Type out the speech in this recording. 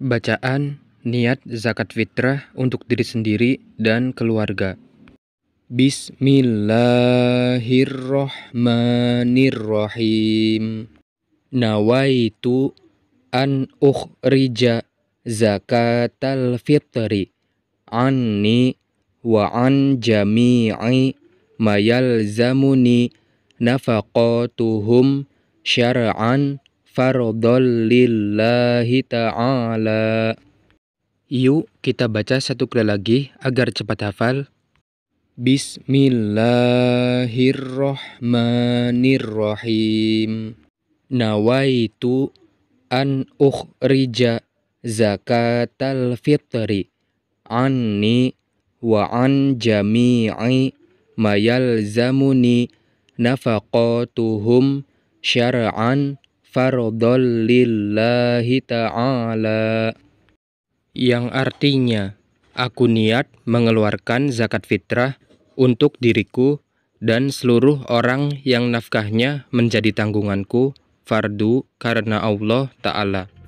Bacaan niat zakat fitrah untuk diri sendiri dan keluarga. Bismillahirrohmanirrohim. Nawaitu an ukhrija zakatal fitri anni wa an jami'i mayal zamuni nafaqatuhum syar'an fardol lillahi ta'ala. Yuk kita baca satu kali lagi agar cepat hafal. Bismillahirrahmanirrahim. Nawaitu an ukhrija zakatal fitri anni wa an jami'i mayalzamuni nafaqatuhum syar'an faradhal lillahi ta'ala yang artinya aku niat mengeluarkan zakat fitrah untuk diriku dan seluruh orang yang nafkahnya menjadi tanggunganku fardu karena Allah Ta'ala.